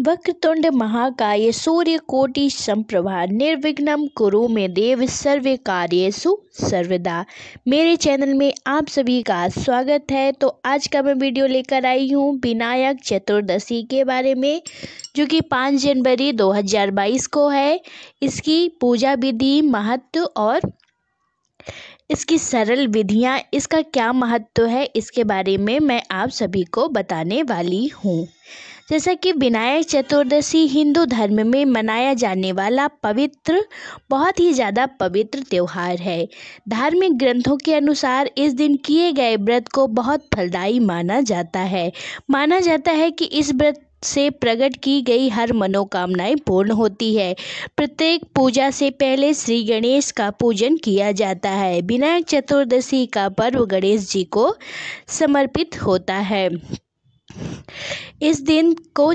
वक्रतुंड महाकाय सूर्य कोटि संप्रभा निर्विघ्न कुरु में देव सर्व कार्य सर्वदा मेरे चैनल में आप सभी का स्वागत है तो आज का मैं वीडियो लेकर आई हूँ विनायक चतुर्दशी के बारे में जो कि 5 जनवरी 2022 को है इसकी पूजा विधि महत्व और इसकी सरल विधियाँ इसका क्या महत्व है इसके बारे में मैं आप सभी को बताने वाली हूँ जैसा कि विनायक चतुर्दशी हिंदू धर्म में मनाया जाने वाला पवित्र बहुत ही ज़्यादा पवित्र त्यौहार है धार्मिक ग्रंथों के अनुसार इस दिन किए गए व्रत को बहुत फलदायी माना जाता है माना जाता है कि इस व्रत से प्रकट की गई हर मनोकामनाएं पूर्ण होती है प्रत्येक पूजा से पहले श्री गणेश का पूजन किया जाता है विनायक चतुर्दशी का पर्व गणेश जी को समर्पित होता है इस दिन को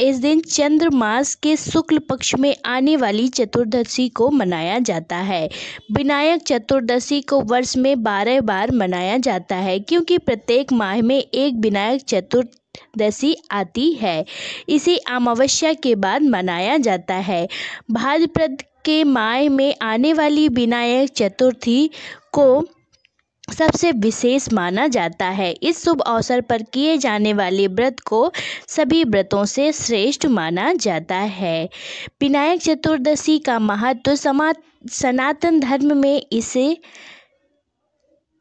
इस दिन चंद्र मास के शुक्ल पक्ष में आने वाली चतुर्दशी को मनाया जाता है विनायक चतुर्दशी को वर्ष में बारह बार मनाया जाता है क्योंकि प्रत्येक माह में एक विनायक चतुर्थ दशी आती है इसे अमावस्या के बाद मनाया जाता है भाद्रपद के माह में आने वाली विनायक चतुर्थी को सबसे विशेष माना जाता है इस शुभ अवसर पर किए जाने वाले व्रत को सभी व्रतों से श्रेष्ठ माना जाता है विनायक चतुर्दशी का महत्व समा सनातन धर्म में इसे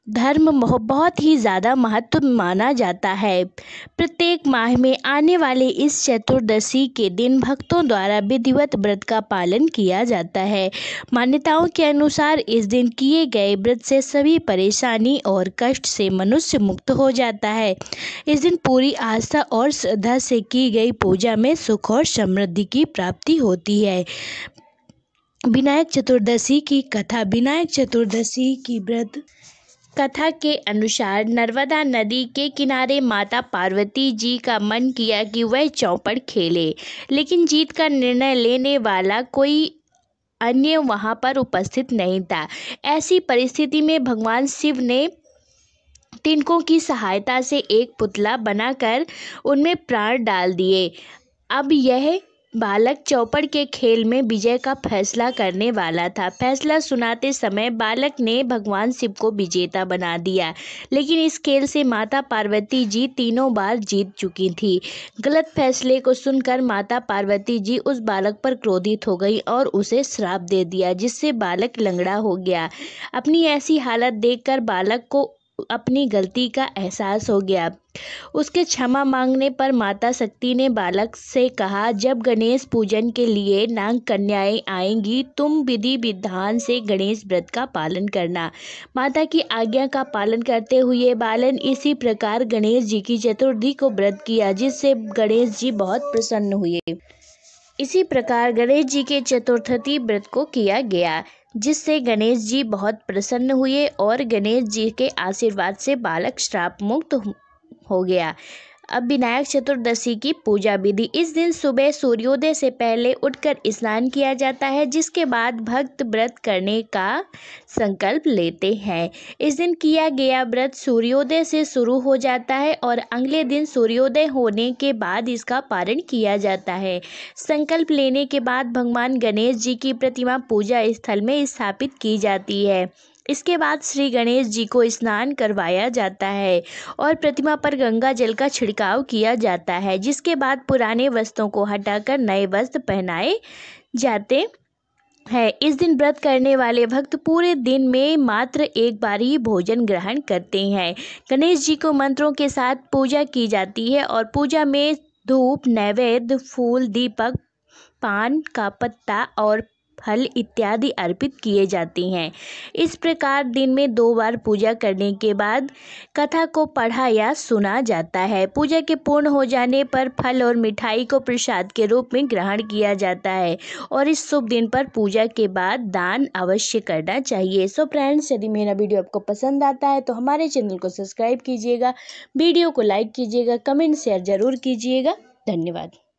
धर्म बहुत ही ज़्यादा महत्व माना जाता है प्रत्येक माह में आने वाले इस चतुर्दशी के दिन भक्तों द्वारा विधिवत व्रत का पालन किया जाता है मान्यताओं के अनुसार इस दिन किए गए व्रत से सभी परेशानी और कष्ट से मनुष्य मुक्त हो जाता है इस दिन पूरी आस्था और श्रद्धा से की गई पूजा में सुख और समृद्धि की प्राप्ति होती है विनायक चतुर्दशी की कथा विनायक चतुर्दशी की व्रत कथा के अनुसार नर्मदा नदी के किनारे माता पार्वती जी का मन किया कि वह चौपड़ खेले लेकिन जीत का निर्णय लेने वाला कोई अन्य वहाँ पर उपस्थित नहीं था ऐसी परिस्थिति में भगवान शिव ने तिनकों की सहायता से एक पुतला बनाकर उनमें प्राण डाल दिए अब यह बालक चौपड़ के खेल में विजय का फैसला करने वाला था फैसला सुनाते समय बालक ने भगवान शिव को विजेता बना दिया लेकिन इस खेल से माता पार्वती जी तीनों बार जीत चुकी थी गलत फैसले को सुनकर माता पार्वती जी उस बालक पर क्रोधित हो गई और उसे श्राप दे दिया जिससे बालक लंगड़ा हो गया अपनी ऐसी हालत देखकर बालक को अपनी गलती का एहसास हो गया उसके क्षमा मांगने पर माता शक्ति ने बालक से कहा जब गणेश पूजन के लिए नाग कन्याएं आएंगी तुम विधि विधान से गणेश व्रत का पालन करना माता की आज्ञा का पालन करते हुए बालन इसी प्रकार गणेश जी की चतुर्थी को व्रत किया जिससे गणेश जी बहुत प्रसन्न हुए इसी प्रकार गणेश जी के चतुर्थी व्रत को किया गया जिससे गणेश जी बहुत प्रसन्न हुए और गणेश जी के आशीर्वाद से बालक श्राप मुक्त हो गया अब विनायक चतुर्दशी की पूजा विधि इस दिन सुबह सूर्योदय से पहले उठकर स्नान किया जाता है जिसके बाद भक्त व्रत करने का संकल्प लेते हैं इस दिन किया गया व्रत सूर्योदय से शुरू हो जाता है और अगले दिन सूर्योदय होने के बाद इसका पारण किया जाता है संकल्प लेने के बाद भगवान गणेश जी की प्रतिमा पूजा स्थल में स्थापित की जाती है इसके बाद श्री गणेश जी को स्नान करवाया जाता है और प्रतिमा पर गंगा जल का छिड़काव किया जाता है जिसके बाद पुराने वस्त्रों को हटाकर नए वस्त्र पहनाए जाते है इस दिन व्रत करने वाले भक्त पूरे दिन में मात्र एक बार ही भोजन ग्रहण करते हैं गणेश जी को मंत्रों के साथ पूजा की जाती है और पूजा में धूप नैवेद्य फूल दीपक पान का पत्ता और फल इत्यादि अर्पित किए जाते हैं इस प्रकार दिन में दो बार पूजा करने के बाद कथा को पढ़ा या सुना जाता है पूजा के पूर्ण हो जाने पर फल और मिठाई को प्रसाद के रूप में ग्रहण किया जाता है और इस शुभ दिन पर पूजा के बाद दान अवश्य करना चाहिए सो फ्रेंड्स यदि मेरा वीडियो आपको पसंद आता है तो हमारे चैनल को सब्सक्राइब कीजिएगा वीडियो को लाइक कीजिएगा कमेंट शेयर ज़रूर कीजिएगा धन्यवाद